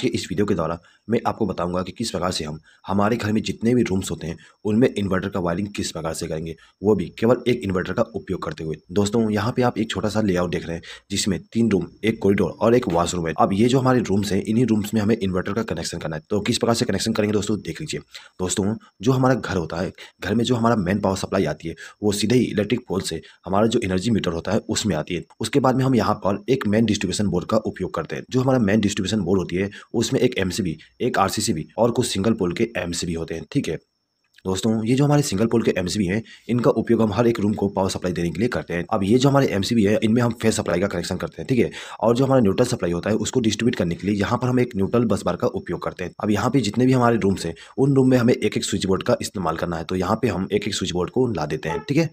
के इस वीडियो के द्वारा मैं आपको बताऊंगा कि किस प्रकार से हम हमारे घर में जितने भी रूम्स होते हैं उनमें इन्वर्टर का वायरिंग किस प्रकार से करेंगे वो भी केवल एक इन्वर्टर का उपयोग करते हुए दोस्तों यहाँ पे आप एक छोटा सा लेआउट देख रहे हैं जिसमें तीन रूम एक कॉरिडोर और एक वॉशरूम है अब ये जो हमारे रूम्स हैं इन्हीं रूम्स में हमें इन्वर्टर का कनेक्शन करना है तो किस प्रकार से कनेक्शन करेंगे दोस्तों देख लीजिए दोस्तों जो हमारा घर होता है घर में जो हमारा मेन पावर सप्लाई आती है वो सीधे ही इलेक्ट्रिक पोल से हमारा जो एनर्जी मीटर होता है उसमें आती है उसके बाद में हम यहाँ पर एक मेन डिस्ट्रीब्यूशन बोर्ड का उपयोग करते हैं जो हमारा मेन डिस्ट्रीब्यूशन बोर्ड होती है उसमें एक एम एक आर और कुछ सिंगल पोल के एम होते हैं ठीक है दोस्तों ये जो हमारे सिंगल पोल के एम हैं इनका उपयोग हम हर एक रूम को पावर सप्लाई देने के लिए करते हैं अब ये जो हमारे एम है इनमें हम फेस सप्लाई का कनेक्शन करते हैं ठीक है और जो हमारा न्यूट्रल सप्लाई होता है उसको डिस्ट्रीब्यूट करने के लिए यहाँ पर हम एक न्यूट्रल बस बार का उपयोग करते हैं अब यहाँ पे जितने भी हमारे रूम्स हैं उन रूम में हमें एक एक स्विच बोर्ड का इस्तेमाल करना है तो यहाँ पे हम एक एक स्विच बोर्ड को ला देते हैं ठीक है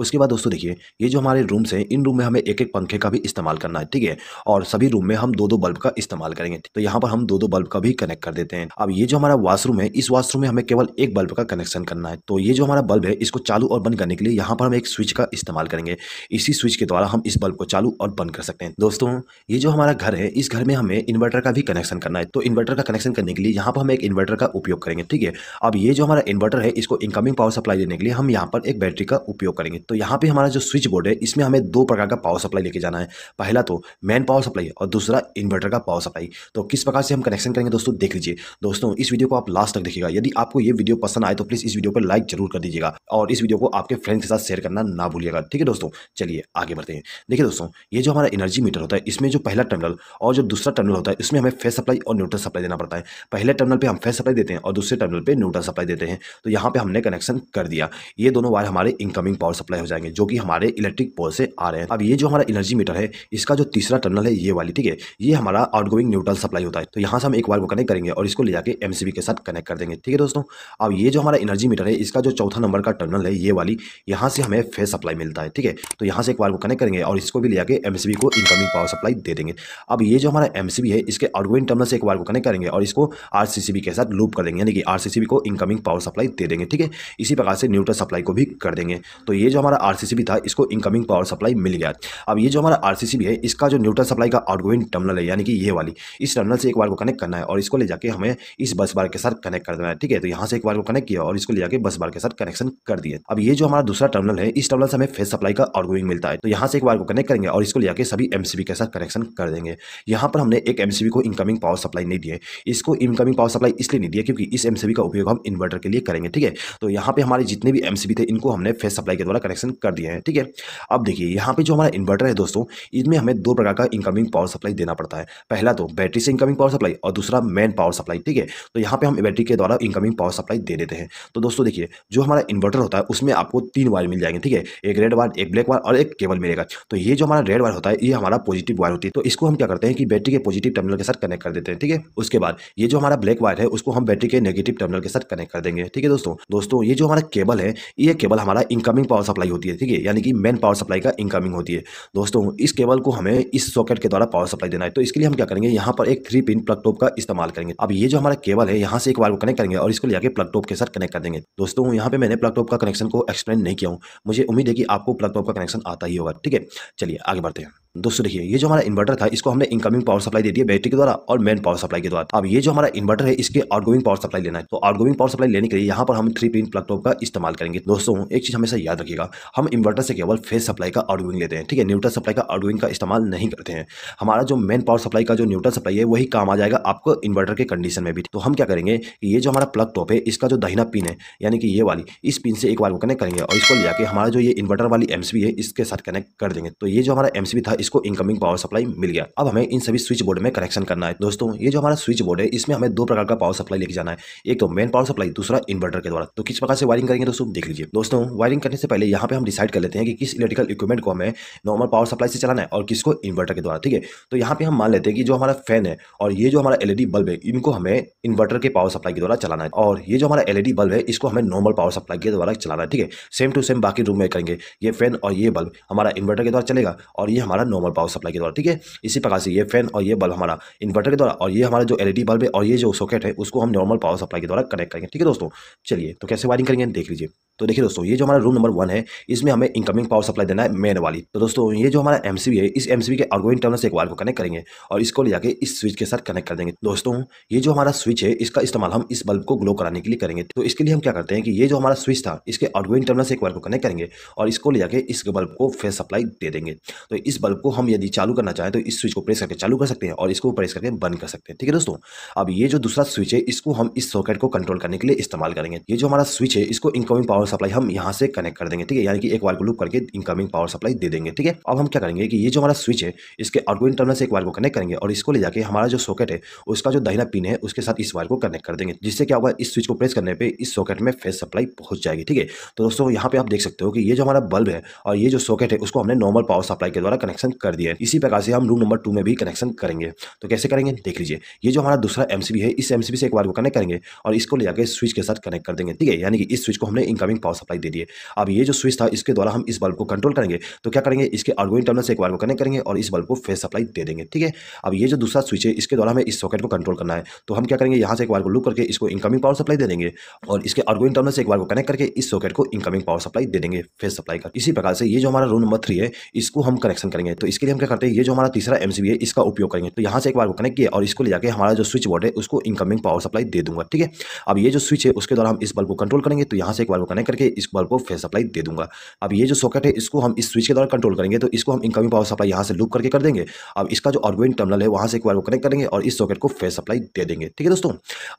उसके बाद दोस्तों देखिए ये जो हमारे रूम्स हैं इन रूम में हमें एक एक पंखे का भी इस्तेमाल करना है ठीक है और सभी रूम में हम दो दो बल्ब का इस्तेमाल करेंगे तो यहाँ पर हम दो दो बल्ब का भी कनेक्ट कर देते हैं अब ये जो हमारा वाशरूम है इस वाशरूम में हमें केवल एक बल्ब का कनेक्शन करना है तो ये जो हमारा बल्ब है इसको चालू और बंद करने के लिए यहाँ पर हम एक स्विच का इस्तेमाल करेंगे इसी स्विच के द्वारा हम इस बल्ब को चालू और बंद कर सकते हैं दोस्तों ये जो हमारा घर है इस घर में हमें इन्वर्टर का भी कनेक्शन करना है तो इन्वर्टर का कनेक्शन करने के लिए यहाँ पर हम एक इन्वर्टर का उपयोग करेंगे ठीक है अब ये जो हमारा इन्वर्टर है इसको इनकमिंग पावर सप्लाई देने के लिए हम यहाँ पर एक बैटरी का उपयोग करेंगे तो यहाँ पे हमारा जो स्विच बोर्ड है इसमें हमें दो प्रकार का पावर सप्लाई लेके जाना है पहला तो मैन पावर सप्लाई और दूसरा इन्वर्टर का पावर सप्लाई तो किस प्रकार से हम कनेक्शन करेंगे दोस्तों देख लीजिए दोस्तों इस वीडियो को आप लास्ट तक देखिएगा यदि आपको ये वीडियो पसंद आए तो प्लीज़ इस वीडियो पर लाइक जरूर कर दीजिएगा और इस वीडियो को आपके फ्रेंड्स के साथ शेयर करना ना भूलिएगा ठीक है दोस्तों चलिए आगे बढ़ते हैं देखिए दोस्तों ये जो हमारा एनर्जी मीटर होता है इसमें जो पहला टर्मिनल और जो दूसरा टर्मिनल होता है इसमें हमें फेस सप्लाई और न्यूट्रल सप्लाई देना पड़ता है पहले टर्मिनल पर हम फेस सप्लाई देते हैं और दूसरे टर्मिनल पर न्यूट्रल सप्लाई देते हैं तो यहाँ पर हमने कनेक्शन कर दिया ये दोनों वायर हमारे इनकमिंग पावर सप्लाई सप्लाई हो जाएंगे जो कि हमारे इलेक्ट्रिक पोल से आ रहे हैं अब ये जो हमारा एनर्जी मीटर है इसका जो तीसरा टनल है ये वाली ठीक है ये हमारा आउटगोइंग न्यूट्रल सप्लाई होता है तो यहाँ से हम एक वायर को कनेक्ट करेंगे और इसको ले जाकर एम के साथ कनेक्ट कर देंगे ठीक है दोस्तों अब ये जो हमारा एनर्जी मीटर है इसका जो चौथा नंबर का टनल है ये वाली यहाँ से हमें फेस सप्लाई मिलता है ठीक है तो यहाँ से एक वायर को कनेक्ट करेंगे और इसको भी ले जाकर एम को इनकमिंग पावर सप्लाई दे देंगे अब ये जो हमारा एम है इसके आउटगोइंग टर्नल से एक वायर को कनेक्ट करेंगे और इसको आर के साथ लूप कर देंगे यानी कि आर को इनकमिंग पावर सप्लाई दे देंगे ठीक है इसी प्रकार से न्यूट्रल सप्लाई को भी कर देंगे तो ये जो हमारा आरसीसीबी था इसको इनकमिंग पावर सप्लाई मिल गया अब ये जो हमारा आरसीसीबी है इसका जो न्यूट्रल सप्लाई का आउटगोइंग टर्मिनल है यानी कि ये वाली इस टर्मिनल से एक बार को कनेक्ट करना है और इसको ले जाकर हमें इस बस बार के साथ कनेक्ट कर देना है ठीक है तो यहाँ से एक बार को कनेक्ट किया और इसको ले जाकर बस बार के साथ कनेक्शन कर दिए अब ये जो हमारा दूसरा टर्मिनल है इस टर्मिनल से हमें फेस सप्लाई का आउटगोइंग मिलता है तो यहाँ से एक बार को कनेक्ट करेंगे और इसको ले जाकर सभी एमसीबी के साथ कनेक्शन कर देंगे यहाँ पर हमने एक एमसीबी को इनकमिंग पावर सप्लाई नहीं दिए इसको इनकमिंग पावर सप्लाई इसलिए नहीं दिया क्योंकि इस एमसीबी का उपयोग हम इन्वर्टर के लिए करेंगे ठीक है तो यहाँ पे हमारे जितने भी एमसीबी थे इनको हमने फेस सप्लाई के द्वारा कनेक्शन कर दिए हैं ठीक है अब देखिए यहाँ पे जो हमारा इन्वर्टर है दोस्तों इसमें हमें दो प्रकार का इनकमिंग पावर सप्लाई देना पड़ता है पहला तो बैटरी से इनकमिंग पावर सप्लाई और दूसरा मेन पावर सप्लाई ठीक है तो यहाँ पे हम बैटरी के द्वारा इनकमिंग पावर सप्लाई दे देते हैं तो दोस्तों देखिए जो हमारा इन्वर्टर होता है उसमें आपको तीन वायर मिल जाएंगे ठीक है एक रेड वायर एक ब्लैक वायर और एक केबल मिलेगा तो ये जो हमारा रेड वायर होता है ये हमारा पॉजिटिव वायर होती है तो इसको हम क्या करते हैं कि बैटरी के पॉजिटिव टर्मिनल के साथ कनेक्ट कर देते हैं ठीक है उसके बाद ये जो हमारा ब्लैक वायर है उसको हम बैटरी के नेगेटिव टर्मिनल के साथ कनेक्ट कर देंगे ठीक है दोस्तों दोस्तों ये जो हमारा केबल है ये केबल हमारा इनकमिंग पावर सप्लाई सप्लाई होती है ठीक है यानी कि मेन पावर सप्लाई का इनकमिंग होती है दोस्तों इस केबल को हमें इस सॉकेट के द्वारा पावर सप्लाई देना है तो इसके लिए हम क्या करेंगे यहाँ पर एक थ्री पिन प्लग टॉप का इस्तेमाल करेंगे अब ये जो हमारा केबल है यहाँ से एक वायर को कनेक्ट करेंगे और इसको लेकर प्लग टॉप के साथ कनेक्ट कर देंगे दोस्तों यहाँ पे मैंने प्लग टॉप का कनेक्शन को एक्सप्लेन नहीं किया हूँ मुझे उम्मीद है कि आपको प्लग टॉप का कनेक्शन आता ही होगा ठीक है चलिए आगे बढ़ते हैं दोस्तों देखिए ये जो हमारा इन्वर्टर था इसको हमने इनकमिंग पावर सप्लाई दे दी है बैटरी के द्वारा और मेन पावर सप्लाई के द्वारा अब ये जो हमारा इन्वर्टर है इसके आउटगोइंग पावर सप्लाई लेना है तो आउटगोइंग पावर सप्लाई लेने के लिए यहाँ पर हम थ्री पिन प्लग टॉप का इस्तेमाल करेंगे दोस्तों एक चीज हमेशा याद रखिएगा हम इन्वर्टर से केवल फेस सप्लाई का आउटगोइंग लेते हैं ठीक है न्यूट्रल सप्लाई का आउटगोइंग का इस्तेमाल नहीं करते हैं हमारा जो मेन पावर सप्लाई का जो न्यूट्रल सप्लाई है वही काम आ जाएगा आपको इन्वर्टर के कंडीशन में भी तो हम क्या करेंगे ये जो हमारा प्लग टॉप है इसका जो दहिना पिन है यानी कि ये वाली इस पिन से एक बार कनेक्ट करेंगे और इसको ले जाके हमारा जो ये इन्वर्टर वाली एम है इसके साथ कनेक्ट कर देंगे तो ये जो हमारा एम था इसको इनकमिंग पावर सप्लाई मिल गया अब हमें इन सभी स्विच बोर्ड में कनेक्शन करना है दोस्तों ये जो हमारा स्विच बोर्ड है इसमें हमें दो प्रकार का पावर सप्लाई लेके जाना है एक तो मेन पावर सप्लाई दूसरा इन्वर्टर के द्वारा तो किस प्रकार से वायरिंग करेंगे दोस्तों देख लीजिए दोस्तों वायरिंग करने से पहले यहाँ पे हम डिसाइड कर लेते हैं कि किस इलेक्ट्रिकल इक्विपमेंट को हमें नॉर्मल पावर सप्लाई से चलाना है और किसको इन्वर्टर के द्वारा ठीक है तो यहाँ पे हम मान लेते हैं कि जो हमारा फैन है और ये जो हमारा एलईडी बल्ब है इनको हमें इन्वर्टर के पावर सप्लाई के द्वारा चलाना है और ये जो हमारा एलईडी बल्ब है इसको हमें नॉर्मल पावर सप्लाई के द्वारा चलाना है ठीक है सेम टू सेम बाकी रूम में करेंगे ये फैन और ये बल्ब हमारा इन्वर्टर के द्वारा चलेगा और ये हमारा नॉर्मल पावर सप्लाई के द्वारा ठीक है इसी प्रकार से ये फैन और ये बल्ब हमारा इन्वर्टर के द्वारा और ये हमारा जो एलईडी बल्ब है और ये जो सॉकेट है उसको हम नॉर्मल पावर सप्लाई के द्वारा कनेक्ट करेंगे ठीक है दोस्तों चलिए तो कैसे वायरिंग करेंगे देख लीजिए तो देखिए दोस्तों ये जो हमारा रूम नंबर वन है इसमें हमें इनकमिंग पावर सप्लाई देना है मेन वाली तो दोस्तों ये जो हमारा एमसीबी है इस एमसीबी के आउटगोइंग टर्मिनल से एक वायर को कनेक्ट करेंगे और इसको ले जाके इस स्विच के साथ कनेक्ट कर देंगे दोस्तों ये जो हमारा स्विच है इसका इस्तेमाल हम इस बल्ब को ग्लो कराने के लिए करेंगे तो इसके लिए हम क्या करते हैं कि ये जो हमारा स्विच था इसके आउटगोइंग टर्मिनल से एक वायर को कनेक्ट करेंगे और इसको ले जाकर इस बल्ब को फेस सप्लाई दे देंगे तो इस बल्ब को हम यदि चालू करना चाहें तो इस स्विच को प्रेस करके चालू कर सकते हैं और इसको प्रेस करके बंद कर सकते हैं ठीक है दोस्तों अब ये जो दूसरा स्विच है इसको हम इस सॉकेट को कंट्रोल करने के लिए इस्तेमाल करेंगे ये जो हमारा स्विच है इसको इनकमिंग पावर पावर सप्लाई हम यहाँ से कनेक्ट कर देंगे ठीक है यानी कि एक वायर को लूप करके इनकमिंग पावर सप्लाई दे देंगे ठीक है अब हम क्या करेंगे कि ये जो हमारा स्विच है इसके आउटगोइंग टर्मिनल से एक वायर को कनेक्ट करेंगे और इसको ले जाकर हमारा जो सॉकेट है उसका जो दहिना पिन है उसके साथ इस वायर को कनेक्ट कर देंगे जिससे क्या होगा इस स्विच को प्रेस करने पर इस सॉकेट में फेस सप्लाई पहुंच जाएगी ठीक है तो दोस्तों यहाँ पे आप देख सकते हो कि ये जो हमारा बल्ब है और ये जो सॉकेट है उसको हमने नॉर्मल पावर सप्लाई के द्वारा कनेक्शन कर दिया है इसी प्रकार से हम रूम नंबर टू में भी कनेक्शन करेंगे तो कैसे करेंगे देख लीजिए ये जो हमारा दूसरा एमसीबी है इस एमसीबी से एक वायर को कनेक्ट करेंगे और इसको ले जाकर स्विच के साथ कनेक्ट कर देंगे ठीक है यानी कि इस स्विच को हमने इनकमिंग रिकॉर्डिंग पावर सप्लाई दे दिए अब ये जो स्विच था इसके द्वारा हम इस बल्ब को कंट्रोल करेंगे तो क्या करेंगे इसके आउटगोइंग टर्मिनल से एक को कनेक्ट करेंगे और इस बल्ब को फेस सप्लाई दे देंगे ठीक है अब ये जो दूसरा स्विच है इसके द्वारा हमें इस सॉकेट को कंट्रोल करना है तो हम क्या करेंगे यहाँ से एक को लुक करके इसको इनकमिंग पावर सप्लाई दे देंगे और इसके आउटगोइंग टर्मिनल से एक को कनेक्ट करके इस सॉकेट को इनकमिंग पावर सप्लाई दे देंगे फेस सप्लाई का इसी प्रकार से ये जो हमारा रूम नंबर थ्री है इसको हम कनेक्शन करेंगे तो इसके लिए हम क्या करते हैं ये जो हमारा तीसरा एम है इसका उपयोग करेंगे तो यहाँ से एक बार को कनेक्ट किया और इसको ले जाकर हमारा जो स्विच बोर्ड है उसको इनकमिंग पावर सप्लाई दे दूंगा ठीक है अब ये जो स्विच है उसके द्वारा हम इस बल्ब को कंट्रोल करेंगे तो यहाँ से एक बार को कनेक्ट कनेक्ट करके इस बल्ब को फेस सप्लाई दे दूंगा अब ये जो सॉकेट है इसको हम इस स्विच के द्वारा कंट्रोल करेंगे तो इसको हम इनकमिंग पावर सप्लाई यहाँ से लूप करके कर देंगे अब इसका जो ऑर्गोइन टर्मिनल है वहाँ से एक बार वो कनेक्ट करेंगे और इस सॉकेट को फेस सप्लाई दे देंगे ठीक है दोस्तों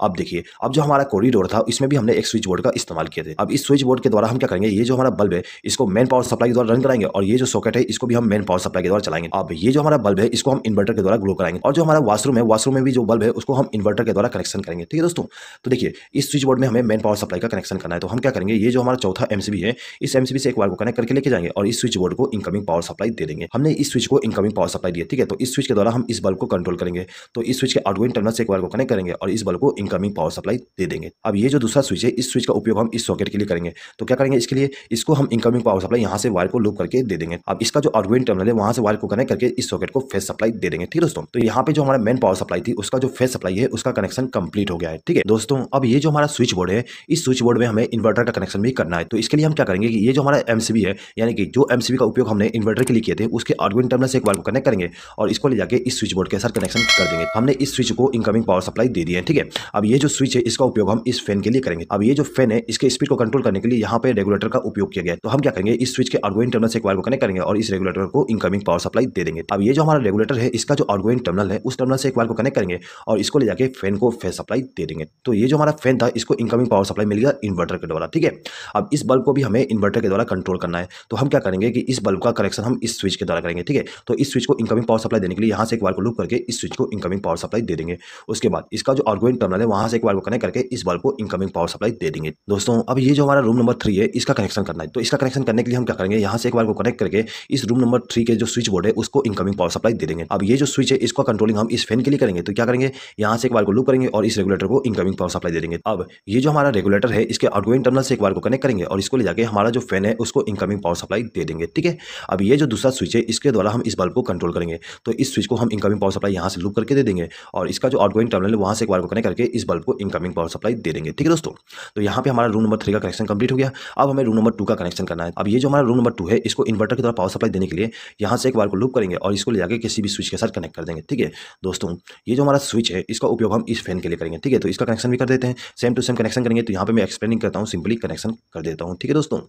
अब देखिए अब जो हमारा कॉरिडोर था इसमें भी हमने एक स्विच बोर्ड का इस्तेमाल किया था अब इस स्विच बोर्ड के द्वारा हम क्या करेंगे ये जो हमारा बल्ब है इसको मेन पावर सप्लाई के द्वारा रन कराएंगे और ये जो सॉकेट है इसको भी हम मेन पावर सप्लाई के द्वारा चलाएंगे अब ये जो हमारा बल्ब है इसको हम इन्वर्टर के द्वारा ग्लो कराएंगे और जो हमारा वाशरूम है वाशरूम में भी जो बल्ब है उसको हम इन्वर्टर के द्वारा कनेक्शन करेंगे ठीक है दोस्तों तो देखिए इस स्विच बोर्ड में हमें मेन पावर सप्लाई का कनेक्शन करना है तो हम क्या करेंगे ये जो हमारा चौथा एमसीबी है इस एमसीबी से एक वायर को कनेक्ट करके लेके जाएंगे और इस स्विच बोर्ड को इनकमिंग पावर सप्लाई दे देंगे हमने इस स्विच को इनकमिंग पावर सप्लाई दिया ठीक है तो इस स्विच के द्वारा हम इस बल्ब को कंट्रोल करेंगे तो इस स्विच के आउटगोइंग टर्मिनल से एक वायर को कनेक्ट करेंगे और इस बल्ब को इनकमिंग पावर सप्लाई दे देंगे अब ये जो दूसरा स्विच है इस स्विच का उपयोग हम इस सॉकेट के लिए करेंगे तो क्या करेंगे इसके लिए इसको हम इनकमिंग पावर सप्लाई यहाँ से वायर को लूप करके दे देंगे अब इसका जो आउटगोइंग टर्मिनल है वहाँ से वायर को कनेक्ट करके इस सॉकेट को फेस सप्लाई दे देंगे ठीक दोस्तों तो यहाँ पे जो हमारा मेन पावर सप्लाई थी उसका जो फेस सप्लाई है उसका कनेक्शन कंप्लीट हो गया है ठीक है दोस्तों अब ये जो हमारा स्विच बोर्ड है इस स्विच बोर्ड में हमें इन्वर्टर का कनेक्शन में करना है तो इसके लिए हम क्या करेंगे कि ये जो हमारा एम है यानी कि जो एम का उपयोग हमने इन्वर्टर के लिए किए थे उसके आर्गुमेंट टर्मिनल से एक बार को कनेक्ट करेंगे और इसको ले जाकर इस स्विच बोर्ड के साथ कनेक्शन कर देंगे हमने इस स्विच को इनकमिंग पावर सप्लाई दे दी है ठीक है अब ये जो स्विच है इसका उपयोग हम इस फैन के लिए करेंगे अब ये जो फैन है इसके स्पीड को कंट्रोल करने के लिए यहाँ पर रेगुलेटर का उपयोग किया गया तो हम क्या करेंगे इस स्विच के आर्गुइन टर्मिनल से एक वायर को कनेक्ट करेंगे और इस रेगुलेटर को इनकमिंग पावर सप्लाई दे देंगे अब ये जो हमारा रेगुलेटर है इसका जो आर्गुइन टर्मिनल है उस टर्मिनल से एक वायर को कनेक्ट करेंगे और इसको ले जाकर फैन को फैन सप्लाई दे देंगे तो ये जो हमारा फैन था इसको इनकमिंग पावर सप्लाई मिल गया इन्वर्टर के द्वारा ठीक है अब इस बल्ब को भी हमें इन्वर्टर के द्वारा कंट्रोल करना है तो हम क्या करेंगे कि इस बल्ब का कनेक्शन हम इस स्विच के द्वारा करेंगे ठीक है तो इस स्विच को इनकमिंग पावर सप्लाई देने के लिए यहाँ से एक बार को लुक करके इस स्विच को इनकमिंग पावर सप्लाई दे देंगे उसके बाद इसका जो आउटगोइंग टर्मिनल है वहाँ से एक बार को कनेक्ट करके इस बल्ब को इनकमिंग पावर सप्लाई दे देंगे दोस्तों अब ये जो हमारा रूम नंबर थ्री है इसका कनेक्शन करना है तो इसका कनेक्शन करने के लिए हम क्या करेंगे यहाँ से एक बार को कनेक्ट करके इस रूम नंबर थ्री के जो स्विच बोर्ड है उसको इनकमिंग पावर सप्लाई दे देंगे अब ये जो स्विच है इसका कंट्रोलिंग हम इस फैन के लिए करेंगे तो क्या करेंगे यहाँ से एक बार को लुक करेंगे और इस रेगुलेटर को इनकमिंग पावर सप्लाई दे देंगे अब ये जो हमारा रेगुलेटर है इसके आउटगोइंग टर्मिनल से एक बार को कनेक्ट करेंगे और इसको ले जाके हमारा जो फैन है उसको इनकमिंग पावर सप्लाई दे देंगे ठीक है अब ये जो दूसरा स्विच है इसके द्वारा हम इस बल्ब को कंट्रोल करेंगे तो इस स्विच को हम इनकमिंग पावर सप्लाई यहाँ से लूप करके दे देंगे और इसका जो आउटगोइंग टर्मिनल है वहाँ से एक बार को कनेक्ट करके इस बल्ब को इनकमिंग पावर सप्लाई दे देंगे ठीक है दोस्तों तो यहाँ पर हमारा रूम नंबर थ्री का कनेक्शन कंप्लीट हो गया अब हमें रूम नंबर टू का कनेक्शन करना है अब ये जो हमारा रूम नंबर टू है इसको इन्वर्टर की तरफ पावर सप्लाई देने के लिए यहाँ से एक बार को लूप करेंगे और इसको ले जाकर किसी भी स्विच के साथ कनेक्ट कर देंगे ठीक है दोस्तों ये जो हमारा स्विच है इसका उपयोग हम इस फैन के लिए करेंगे ठीक है तो इसका कनेक्शन भी कर देते हैं सेम टू सेम कनेक्शन करेंगे तो यहाँ पर मैं एक्सप्लेनिंग करता हूँ सिंपली कनेक्शन कर देता हूँ ठीक है दोस्तों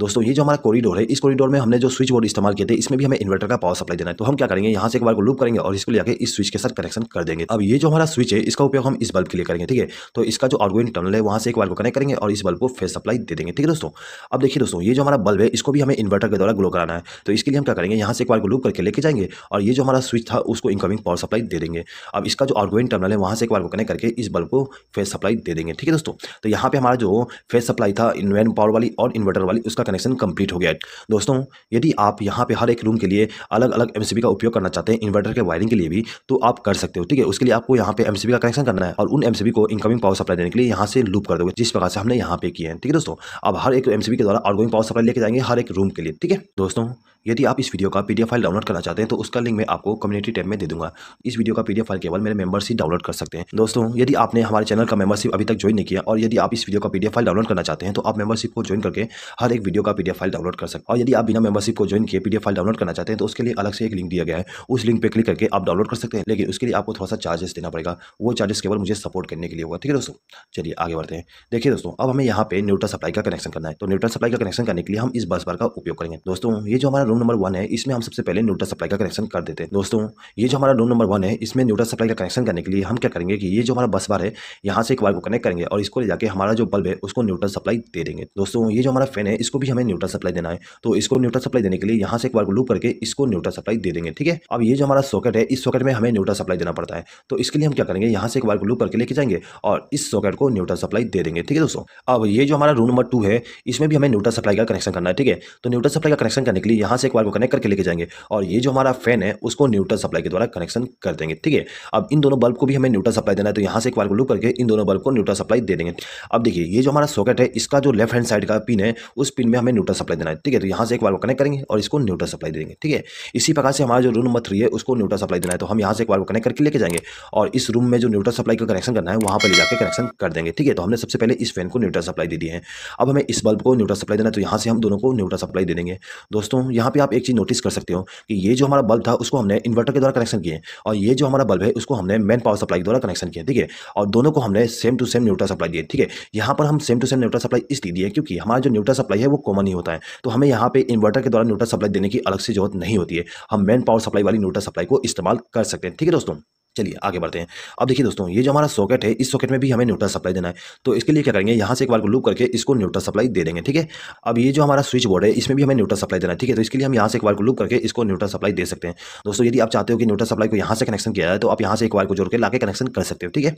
दोस्तों ये जो हमारा कॉरिडोर है इस कॉरिडोर में हमने जो स्विच बोर्ड इस्तेमाल किए थे इसमें भी हमें इन्वर्टर का पावर सप्लाई देना है तो हम क्या करेंगे यहाँ से एक बार को लूप करेंगे और इसको लेकर इस स्विच के साथ कनेक्शन कर देंगे अब ये जो हमारा स्विच है इसका उपयोग हम इस बल्ब के लिए करेंगे ठीक है तो इसका जो आउटगोइंग टनल है वहाँ से एक बार को कनेक्ट करेंगे और इस बल्ब को फेस सप्लाई दे देंगे ठीक है दोस्तों अब देखिए दोस्तों ये जो हमारा बल्ब है इसको भी हमें इन्वर्टर के द्वारा ग्लो कराना है तो इसके लिए हम क्या करेंगे यहाँ से एक बार को लूप करके लेके जाएंगे और ये जो हमारा स्विच था उसको इनकमिंग पावर सप्लाई दे देंगे अब इसका जो आउटगोइंग टनल है वहाँ से एक बार को कनेक्ट करके इस बल्ब को फेस सप्लाई दे देंगे ठीक है दोस्तों तो यहाँ पे हमारा जो फेस सप्लाई था इन पावर वाली और इन्वर्टर वाली उसका कनेक्शन कंप्लीट हो गया है दोस्तों यदि आप यहाँ पे हर एक रूम के लिए अलग अलग एम का उपयोग करना चाहते हैं इन्वर्टर के वायरिंग के लिए भी तो आप कर सकते हो ठीक है उसके लिए आपको यहाँ पे एम का कनेक्शन करना है और उन एम को इनकमिंग पावर सप्लाई देने के लिए यहाँ से लूप कर दोगे जिस प्रकार से हमने यहाँ पे किए हैं ठीक है दोस्तों अब हर एक एम के द्वारा आउटगोइंग पावर सप्लाई लेके जाएंगे हर एक रूम के लिए ठीक है दोस्तों यदि आप इस वीडियो का पीडीएफ फाइल डाउनलोड करना चाहते हैं तो उसका लिंक मैं आपको कम्युनिटी टैब में दे दूंगा इस वीडियो का पीडीएफ फाइल केवल मेरे मेंबरशिप डाउनलोड कर सकते हैं दोस्तों यदि आपने हमारे चैनल का मेंबरशिप अभी तक ज्वाइन नहीं किया और यदि आप इस वीडियो का पीडीएफ फाइल डाउनलोड करना चाहते हैं तो आप मेंबरशिप को ज्वाइन करके हर एक वीडियो वीडियो का पीडीएफ फाइल डाउनलोड कर सकते हैं और यदि आप बिना मेंबरशिप को ज्वाइन किए पीडीएफ फाइल डाउनलोड करना चाहते हैं तो उसके लिए अलग से एक लिंक दिया गया है उस लिंक पर क्लिक करके आप डाउनलोड कर सकते हैं लेकिन उसके लिए आपको थोड़ा सा चार्जेस देना पड़ेगा वो चार्जेस केवल मुझे सपोर्ट करने के लिए होगा ठीक है दोस्तों चलिए आगे बढ़ते हैं देखिए दोस्तों अब हमें यहाँ पे न्यूट्रल सप्लाई का कनेक्शन करना है तो न्यूट्रल सप्लाई का कनेक्शन करने के लिए हम इस बस बार का उपयोग करेंगे दोस्तों ये जो हमारा रूम नंबर वन है इसमें हम सबसे पहले न्यूट्रल सप्लाई का कनेक्शन कर देते हैं दोस्तों ये जो हमारा रूम नंबर वन है इसमें न्यूट्रल सप्लाई का कनेक्शन करने के लिए हम क्या करेंगे कि ये जो हमारा बस बार है यहाँ से एक बार को कनेक्ट करेंगे और इसको ले जाकर हमारा जो बल्ब है उसको न्यूट्रल सप्लाई दे देंगे दोस्तों ये जो हमारा फैन है इसको भी हमें न्यूट्रल सप्लाई देना है तो इसको न्यूट्रल सप्लाई देने के लिए यहाँ से एक बार लूप करके इसको न्यूट्रल सप्लाई दे देंगे ठीक है अब ये जो हमारा सॉकेट है इस सॉकेट में हमें न्यूट्रल सप्लाई देना पड़ता है तो इसके लिए हम क्या करेंगे यहाँ से एक बार लूप करके लेके जाएंगे और इस सॉकेट को न्यूट्रल सप्लाई दे देंगे ठीक है दोस्तों अब ये जो हमारा रूम नंबर टू है इसमें भी हमें न्यूट्रल सप्लाई का कनेक्शन करना है ठीक है तो न्यूट्रल सप्लाई का कनेक्शन करने के लिए यहाँ से एक बार को कनेक्ट करके लेके जाएंगे और ये जो हमारा फैन है उसको न्यूट्रल सप्लाई के द्वारा कनेक्शन कर देंगे ठीक है अब इन दोनों बल्ब को भी हमें न्यूट्रल सप्लाई देना है तो यहाँ से एक बार को लूप करके इन दोनों बल्ब को न्यूट्रल सप्लाई दे देंगे अब देखिए ये जो हमारा सॉकेट है इसका जो लेफ्ट हैंड साइड का पिन है उस पिन में हमें न्यूट्रल सप्लाई देना है ठीक है तो यहाँ से एक वाल्व कनेक्ट करेंगे और इसको न्यूट्रल सप्लाई देंगे ठीक है इसी प्रकार से हमारा जो रूम नंबर थ्री है उसको न्यूट्रल सप्लाई देना है तो हम यहाँ से एक वाल्व कनेक्ट करके लेके जाएंगे और इस रूम में जो न्यूट्रल सप्लाई का कनेक्शन करना है वहाँ पर ले जाकर कनेक्शन कर देंगे ठीक है तो हमने सबसे पहले इस फैन को न्यूट्रल सप्लाई दे दी है अब हमें इस बल्ब को न्यूट्रल सप्लाई देना है तो यहाँ से हम दोनों को न्यूट्रल सप्लाई दे देंगे दोस्तों यहाँ पर आप एक चीज़ नोटिस कर सकते हो कि ये जो हमारा बल्ब था उसको हमने इन्वर्टर के द्वारा कनेक्शन किए और ये जो हमारा बल्ब है उसको हमने मेन पावर सप्लाई के द्वारा कनेक्शन किया ठीक है और दोनों को हमने same to same neutral supply दिए ठीक है यहाँ पर हम same to same neutral supply इसलिए दिए क्योंकि हमारा जो न्यूट्रल सप्लाई है वो कॉमन ही होता है तो हमें यहाँ पे इन्वर्टर के द्वारा न्यूट्रल सप्लाई देने की अलग से जरूरत नहीं होती है हम मैन पावर सप्लाई वाली न्यूट्रल सप्लाई को इस्तेमाल कर सकते हैं ठीक है दोस्तों चलिए आगे बढ़ते हैं अब देखिए दोस्तों ये जो हमारा सॉकेट है इस सॉकेट में भी हमें न्यूट्रल सप्लाई देना है तो इसके लिए क्या करेंगे यहाँ से एक बार को लूप करके इसको न्यूट्रल सप्लाई दे देंगे ठीक है अब ये जो हमारा स्विच बोर्ड है इसमें भी हमें न्यूट्रल सप्लाई देना है ठीक है तो इसके लिए हम यहाँ से एक बार को लूप करके इसको न्यूट्रल सप्लाई दे सकते हैं दोस्तों यदि आप चाहते हो कि न्यूट्रल सप्लाई को यहाँ से कनेक्शन किया जाए तो आप यहाँ से एक बार को जोड़ के ला कनेक्शन कर सकते हो ठीक है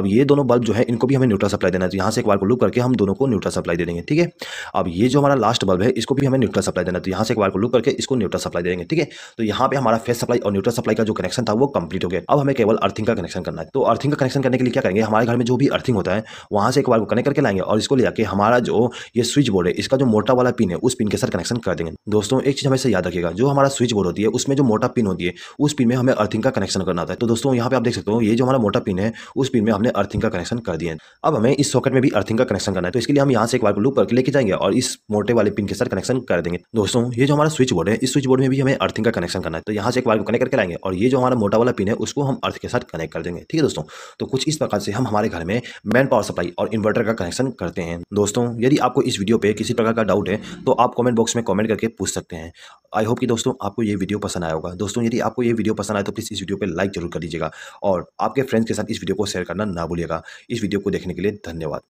अब ये दोनों बल्ब जो है इनको भी हमें न्यूट्रल सप्लाई देना है तो यहाँ से एक बार को लूप करके हम दोनों को न्यूट्रल सप्लाई दे देंगे ठीक है अब ये जो हमारा लास्ट बल्ब है इसको भी हमें न्यूट्रल सप्लाई देना है तो यहाँ से एक बार को लूप करके इसको न्यूट्रल सप्लाई देंगे ठीक है तो यहाँ पर हमारा फेस सप्लाई और न्यूट्रल सप्लाई का जो कनेक्शन था वो कंप्लीट हो गया अब हमें केवल अर्थिंग का कनेक्शन करना है तो अर्थिंग का कनेक्शन करने के लिए क्या करेंगे हमारे घर में जो भी अर्थिंग होता है वहाँ से एक बार को कनेक्ट करके लाएंगे और इसको ले आके हमारा जो ये स्विच बोर्ड है इसका जो मोटा वाला पिन है उस पिन के साथ कनेक्शन कर देंगे दोस्तों एक चीज़ हमेशा याद रखिएगा जो हमारा स्विच बोर्ड होती है उसमें जो मोटा पिन होती है उस पिन में हमें अर्थिंग का कनेक्शन करना होता है तो दोस्तों यहाँ पर आप देख सकते हो ये जो हमारा मोटा पिन है उस पिन में हमने अर्थिंग का कनेक्शन कर दिया है अब हमें इस सॉकेट में भी अर्थिंग का कनेक्शन करना है तो इसके लिए हम यहाँ से एक बार को लूप करके लेके जाएंगे और इस मोटे वाले पिन के साथ कनेक्शन कर देंगे दोस्तों ये जो हमारा स्विच बोर्ड है इस स्विच बोर्ड में भी हमें अर्थिंग का कनेक्शन करना है तो यहाँ से एक बार को कनेक्ट करके लाएंगे और ये जो हमारा मोटा वाला पिन है उसको हम अर्थ के साथ कनेक्ट कर देंगे ठीक है दोस्तों तो कुछ इस प्रकार से हम हमारे घर में मैन पावर सप्लाई और इन्वर्टर का कनेक्शन करते हैं दोस्तों यदि आपको इस वीडियो पर किसी प्रकार का डाउट है तो आप कॉमेंट बॉक्स में कॉमेंट करके पूछ सकते हैं आई होप कि दोस्तों आपको ये वीडियो पसंद आया होगा दोस्तों यदि आपको ये वीडियो पसंद आए तो प्लीज़ इस वीडियो पर लाइक जरूर कर दीजिएगा और आपके फ्रेंड्स के साथ इस वीडियो को शेयर करना ना भूलिएगा इस वीडियो को देखने के लिए धन्यवाद